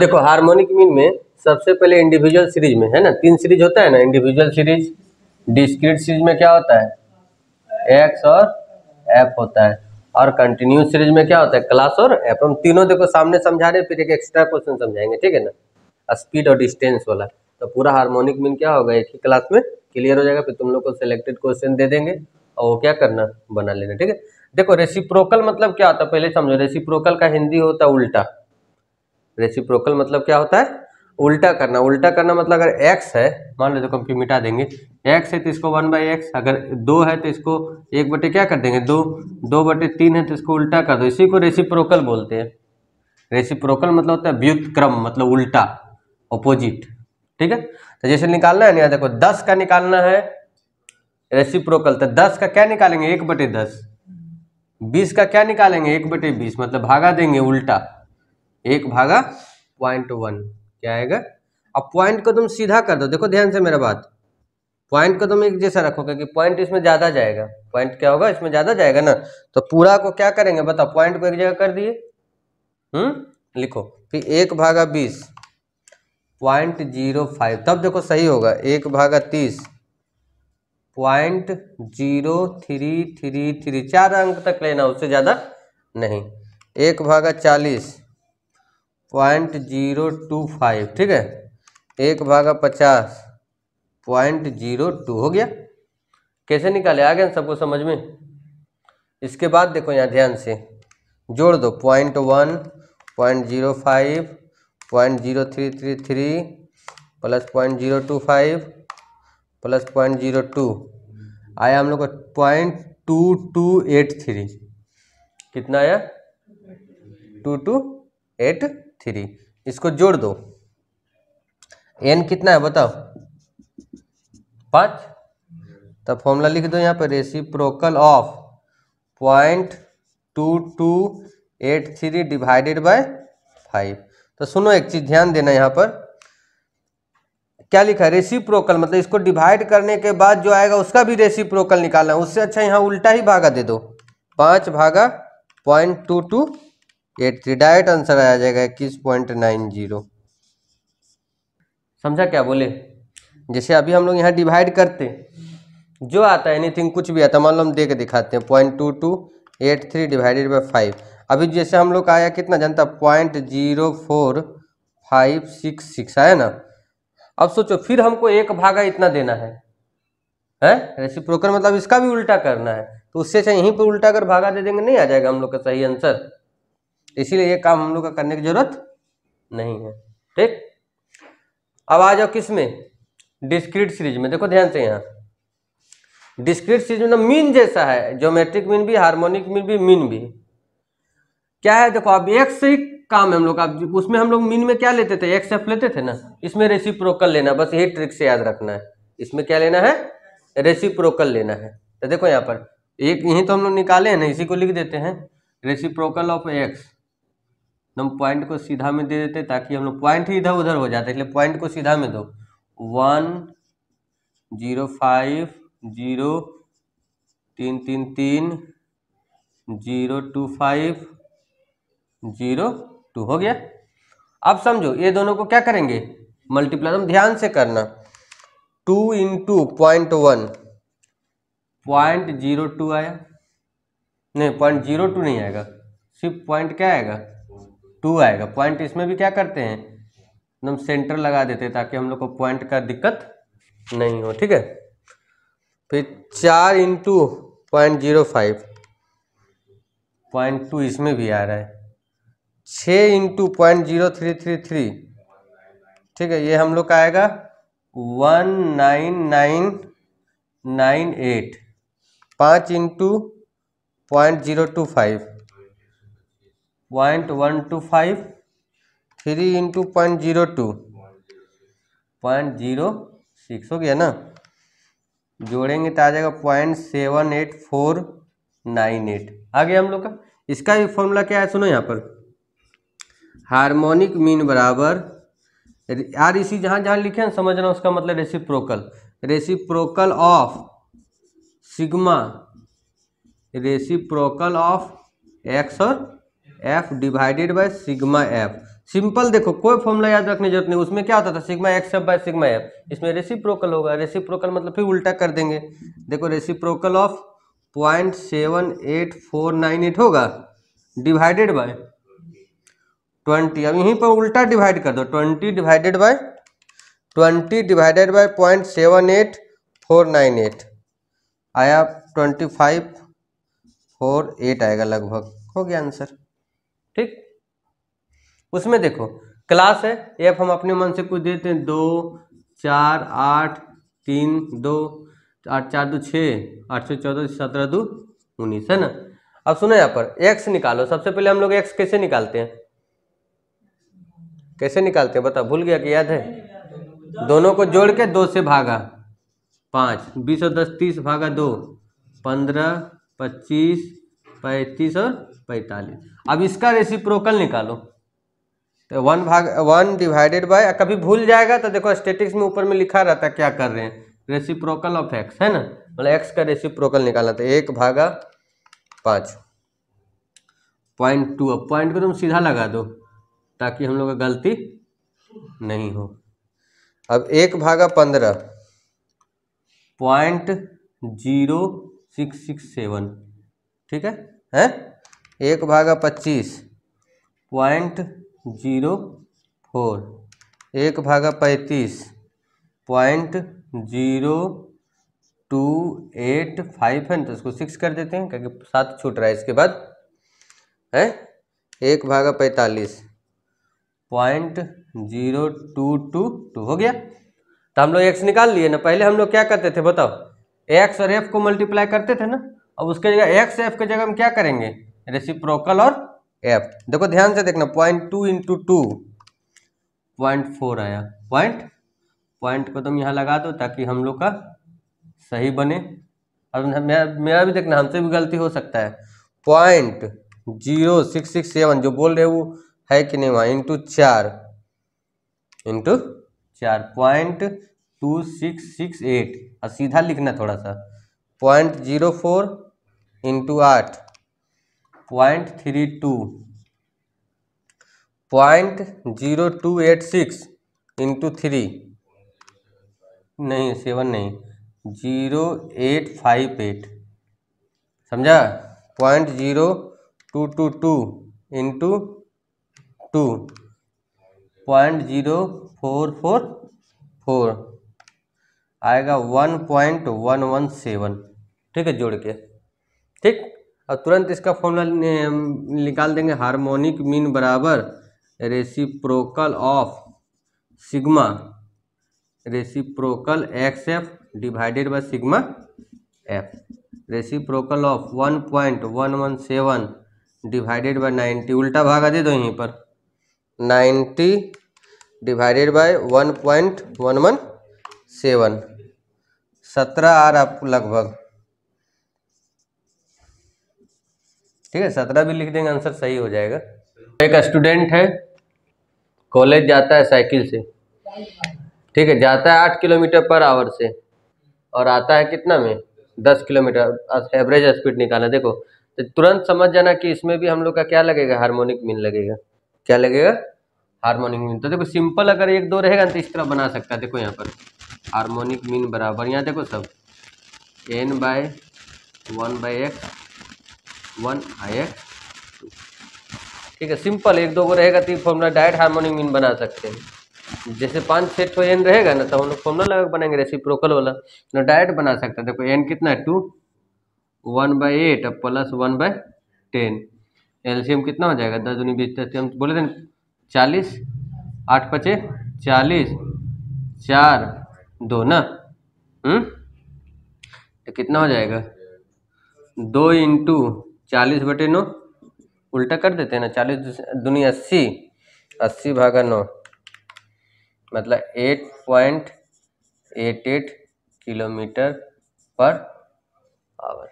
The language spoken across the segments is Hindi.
देखो हार्मोनिक मीन में सबसे पहले इंडिविजुअल सीरीज में है ना तीन सीरीज होता है ना इंडिविजुअल सीरीज डिस्क्रीट सीरीज में क्या होता है एक्स और एफ होता है और कंटिन्यू सीरीज में क्या होता है क्लास और एफ हम तीनों देखो सामने समझा रहे फिर एक एक्स्ट्रा क्वेश्चन समझाएंगे ठीक है ना स्पीड और डिस्टेंस वाला तो पूरा हार्मोनिक मीन क्या होगा एक ही क्लास में क्लियर हो जाएगा फिर तुम लोग को सिलेक्टेड क्वेश्चन दे देंगे और वो क्या करना बना लेना ठीक है देखो रेसिप्रोकल मतलब क्या होता है पहले समझो रेसिप्रोकल का हिंदी होता है उल्टा रेसिप्रोकल मतलब क्या होता है उल्टा करना उल्टा करना मतलब अगर एक्स है मान लेते तो कि मिटा देंगे एक्स है तो इसको वन बाई एक्स अगर दो है तो इसको एक बटे क्या कर देंगे दो दो बटे तीन है तो इसको उल्टा कर दो इसी को रेसिप्रोकल बोलते हैं रेसिप्रोकल मतलब होता है व्युतक्रम मतलब उल्टा अपोजिट ठीक है तो जैसे निकालना है ना देखो दस का निकालना है रेसिप्रोकल तो दस का क्या निकालेंगे एक बटे दस बीस का क्या निकालेंगे एक बटे बीस मतलब भागा देंगे उल्टा एक भागा पॉइंट वन क्या आएगा अब पॉइंट को तुम सीधा कर दो देखो ध्यान से मेरा बात पॉइंट को तुम एक जैसा रखो क्योंकि पॉइंट इसमें ज़्यादा जाएगा पॉइंट क्या होगा इसमें ज़्यादा जाएगा ना तो पूरा को क्या करेंगे बताओ पॉइंट को एक जगह कर दिए हम्म लिखो फिर एक भागा बीस पॉइंट जीरो फाइव तब देखो सही होगा एक भागा तीस point zero three three three चार अंक तक लेना उससे ज़्यादा नहीं एक भागा चालीस पॉइंट जीरो टू फाइव ठीक है एक भागा पचास पॉइंट जीरो टू हो गया कैसे निकाले आ गए सबको समझ में इसके बाद देखो यहाँ ध्यान से जोड़ दो point one point zero five point zero three three three plus point zero two five plus point zero two आया हम लोग का point two two eight three कितना आया टू टू एट थ्री इसको जोड़ दो एन कितना है बताओ पाँच तो फॉर्मूला लिख दो यहाँ पर reciprocal of point two two eight three divided by five तो सुनो एक चीज़ ध्यान देना यहाँ पर क्या लिखा है रेसिप्रोकल मतलब इसको डिवाइड करने के बाद जो आएगा उसका भी रेसिप्रोकल निकालना है उससे अच्छा यहाँ उल्टा ही भागा दे दो पाँच भागा point two two eight three direct answer आ जाएगा इक्कीस पॉइंट नाइन जीरो समझा क्या बोले जैसे अभी हम लोग यहाँ डिवाइड करते जो आता है एनीथिंग कुछ भी आता मान लो हम दे के दिखाते हैं point two two eight three divided by five अभी जैसे हम लोग आया कितना जानता point zero four five six six आया ना अब सोचो फिर हमको एक भागा इतना देना है हैं रेसिप्रोकल मतलब इसका भी उल्टा करना है तो उससे चाहे यहीं पर उल्टा कर भागा दे देंगे नहीं आ जाएगा हम लोग का सही आंसर इसीलिए ये काम हम लोग का करने की जरूरत नहीं है ठीक अब आ जाओ किस में डिस्क्रीट सीरीज में देखो ध्यान से यहाँ डिस्क्रीट सीरीज में मीन जैसा है ज्योमेट्रिक मीन भी हार्मोनिक मीन भी मीन भी क्या है देखो अब एक से ही काम है हम लोग का उसमें हम लोग मीन में क्या लेते थे एक्स एफ लेते थे ना इसमें रेसिप्रोकल लेना बस यही ट्रिक से याद रखना है इसमें क्या लेना है रेसिप्रोकल लेना है तो देखो यहाँ पर एक यही तो हम लोग निकाले हैं ना इसी को लिख देते हैं रेसिप्रोकल ऑफ एक्स हम पॉइंट को सीधा में दे देते ताकि हम लोग पॉइंट ही इधर उधर हो जाते इसलिए पॉइंट को सीधा में दो वन जीरो फाइव जीरो तीन तीन तीन zero two five zero two हो गया अब समझो ये दोनों को क्या करेंगे मल्टीप्लाई तो हम ध्यान से करना two into two point one point zero two आया नहीं पॉइंट जीरो टू नहीं आएगा सिर्फ पॉइंट क्या आएगा टू आएगा पॉइंट इसमें भी क्या करते हैं एकदम सेंटर लगा देते हैं ताकि हम लोग को पॉइंट का दिक्कत नहीं हो ठीक है फिर चार into point zero five point two इसमें भी आ रहा है छः into point zero three three three ठीक है ये हम लोग का आएगा one nine nine nine eight पाँच into point zero two five point one two five three into point zero two point zero six हो गया ना जोड़ेंगे तो आ जाएगा point seven eight four nine eight आ गया हम लोग का इसका भी फॉर्मूला क्या है सुनो यहाँ पर हार्मोनिक मीन बराबर यार इसी जहाँ जहाँ लिखे ना रहा उसका मतलब reciprocal reciprocal of sigma reciprocal of X और F divided by sigma F simple देखो कोई फॉर्मूला याद रखने जरूरत नहीं उसमें क्या होता था sigma X F by sigma F इसमें रेसिप्रोकल होगा रेसिप्रोकल मतलब फिर उल्टा कर देंगे देखो reciprocal of point seven eight four nine eight होगा डिवाइडेड बाय ट्वेंटी अब यहीं पर उल्टा डिवाइड कर दो twenty divided by twenty divided by point seven eight four nine eight आया ट्वेंटी फाइव फोर एट आएगा लगभग हो गया आंसर ठीक उसमें देखो क्लास है एफ हम अपने मन से कुछ देते हैं दो चार आठ तीन दो आठ चार दो छः आठ सौ चौदह सत्रह दो उन्नीस है ना अब सुनो यहाँ पर एक्स निकालो सबसे पहले हम लोग एक्स कैसे निकालते हैं कैसे निकालते हैं बताओ भूल गया कि याद है दोनों को जोड़ के दो से भागा पाँच बीस और दस तीस भागा दो पंद्रह पच्चीस पैंतीस और पैंतालीस अब इसका रेसिप्रोकल निकालो तो वन भाग वन डिवाइडेड बाय कभी भूल जाएगा तो देखो स्टेटिक्स में ऊपर में लिखा रहता है क्या कर रहे हैं रेसिप्रोकल ऑफ एक्स है ना मतलब एक्स का रेसिप्रोकल निकालना था एक भागा पाँच पॉइंट टू अब पॉइंट को तुम सीधा लगा दो ताकि हम लोग का गलती नहीं हो अब एक भागा पंद्रह point zero six six seven ठीक है है? एक भागा पच्चीस पॉइंट जीरो फोर एक भागा पैंतीस point zero two eight five है तो इसको सिक्स कर देते हैं क्योंकि सात छूट रहा है इसके बाद है एक भागा पैंतालीस point zero two two two तो हो गया तो हम लोग एक्स निकाल लिए ना पहले हम लोग क्या करते थे बताओ एक्स और एफ को मल्टीप्लाई करते थे ना अब उसके जगह एक्स एफ के जगह हम क्या करेंगे रेसिप्रोकल और एफ देखो ध्यान से देखना point two into two point four आया पॉइंट पॉइंट को तुम यहाँ लगा दो ताकि हम लोग का सही बने और मेरा मेरा भी देखना हमसे भी गलती हो सकता है point zero six six seven जो बोल रहे वो है कि नहीं वहाँ इंटू चार इंटू चार point two six six eight और सीधा लिखना थोड़ा सा पॉइंट जीरो फोर इंटू आठ point three two point zero two eight six into three नहीं सेवन नहीं जीरो एट फाइव एट समझा point zero two two two into two point zero four four four आएगा one point one one seven ठीक है जोड़ के ठीक और तुरंत इसका फॉर्मूला निकाल देंगे हार्मोनिक मीन बराबर reciprocal of sigma reciprocal X F divided by sigma F reciprocal of one point one one seven divided by ninety उल्टा भागा दे दो यहीं पर ninety divided by one point one one seven सत्रह आर आपको लगभग ठीक है सत्रह भी लिख देंगे आंसर सही हो जाएगा एक स्टूडेंट है कॉलेज जाता है साइकिल से ठीक है जाता है आठ किलोमीटर पर आवर से और आता है कितना में दस किलोमीटर एवरेज स्पीड निकाला देखो तो तुरंत समझ जाना कि इसमें भी हम लोग का क्या लगेगा हारमोनिक मीन लगेगा क्या लगेगा हारमोनिक मीन तो देखो सिंपल अगर एक दो रहेगा तो इस तरह बना सकता है देखो यहाँ पर हारमोनिक मीन बराबर यहाँ देखो सब N by one by X one I X two ठीक है सिंपल एक दो को रहेगा तो फॉर्मूला डायरेक्ट हार्मोनिक मीन बना सकते हैं जैसे पाँच सेट तो एन रहेगा ना तो हम लोग फॉर्मूला लगा बनाएंगे रेसिप्रोकल वाला ना डायरेक्ट बना सकते हैं देखो एन कितना है टू वन बाई एट और plus one by ten LCM कितना हो जाएगा दस दूनी बीस दस हम बोले थे चालीस आठ पचे चालीस चार दो ना हम्म? तो कितना हो जाएगा दो इंटू चालीस बटे नौ उल्टा कर देते हैं ना चालीस दुनिया अस्सी अस्सी भागा नौ मतलब eight point eight eight kilometre per hour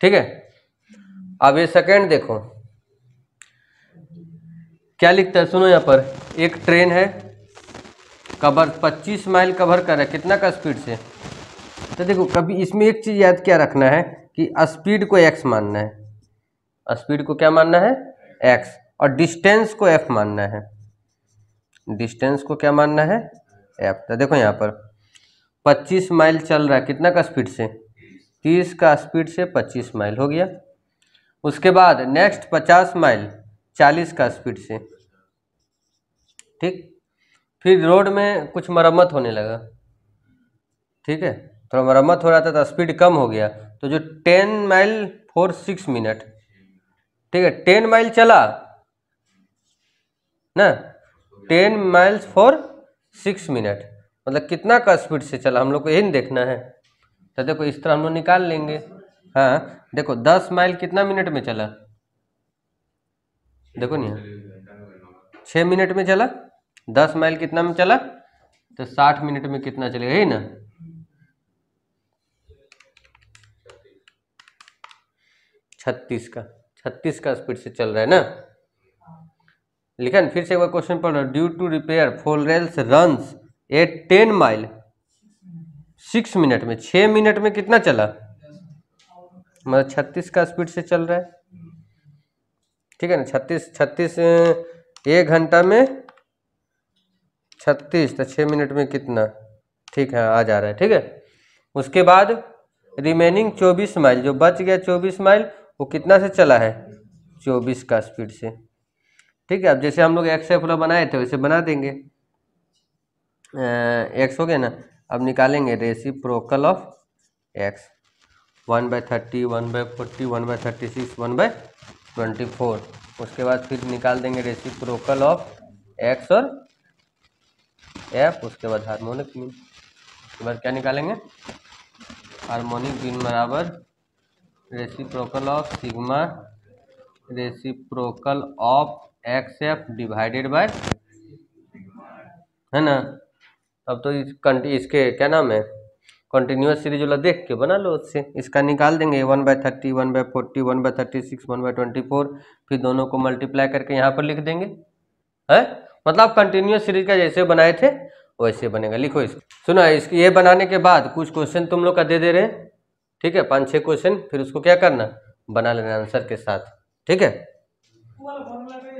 ठीक है अब ये सेकेंड देखो क्या लिखता है सुनो यहाँ पर एक ट्रेन है कवर 25 माइल कवर कर रहा है कितना का स्पीड से तो देखो कभी इसमें एक चीज़ याद क्या रखना है कि स्पीड को एक्स मानना है स्पीड को क्या मानना है एक्स और डिस्टेंस को एफ मानना है डिस्टेंस को क्या मानना है एफ तो देखो यहाँ पर 25 माइल चल रहा है कितना का स्पीड से 30 का स्पीड से 25 माइल हो गया उसके बाद नेक्स्ट 50 माइल 40 का स्पीड से ठीक फिर रोड में कुछ मरम्मत होने लगा ठीक है थोड़ा मरम्मत हो रहा था तो स्पीड कम हो गया तो जो ten mile four six minute ठीक है टेन माइल चला ना ten miles for six minute मतलब कितना का स्पीड से चला हम लोग को यही देखना है तो देखो इस तरह हम लोग निकाल लेंगे हाँ देखो दस माइल कितना मिनट में चला देखो नहीं छः मिनट में चला दस माइल कितना में चला तो साठ मिनट में कितना चलेगा यही ना छत्तीस का छत्तीस का स्पीड से चल रहा है ना लिखा ना फिर से एक बार क्वेश्चन पढ़ रहा हूँ due to repair fall rails runs at ten mile six minute में छः मिनट में कितना चला मतलब छत्तीस का स्पीड से चल रहा है ठीक है ना छत्तीस छत्तीस एक घंटा में छत्तीस तो छः मिनट में कितना ठीक है आ जा रहा है ठीक है उसके बाद रिमेनिंग चौबीस माइल जो बच गया चौबीस माइल वो कितना से चला है चौबीस का स्पीड से ठीक है अब जैसे हम लोग एक्स एफ बनाए थे वैसे बना देंगे एक्स हो गया ना अब निकालेंगे reciprocal of X one by thirty one by forty one by thirty six one by twenty four उसके बाद फिर निकाल देंगे रेसी प्रोकल ऑफ एक्स और एफ उसके बाद हार्मोनिक मीन उसके बाद क्या निकालेंगे हार्मोनिक बिन बराबर reciprocal of sigma reciprocal of X F divided by है ना अब तो इस इसके क्या नाम है कंटिन्यूस सीरीज वाला देख के बना लो उससे इसका निकाल देंगे one by thirty one by forty one by thirty six one by twenty four फिर दोनों को मल्टीप्लाई करके यहाँ पर लिख देंगे है मतलब कंटिन्यूस सीरीज का जैसे बनाए थे वैसे बनेगा लिखो इसको सुना इसके ये बनाने के बाद कुछ क्वेश्चन तुम लोग का दे दे रहे हैं ठीक है पाँच छः क्वेश्चन फिर उसको क्या करना बना लेना आंसर के साथ ठीक है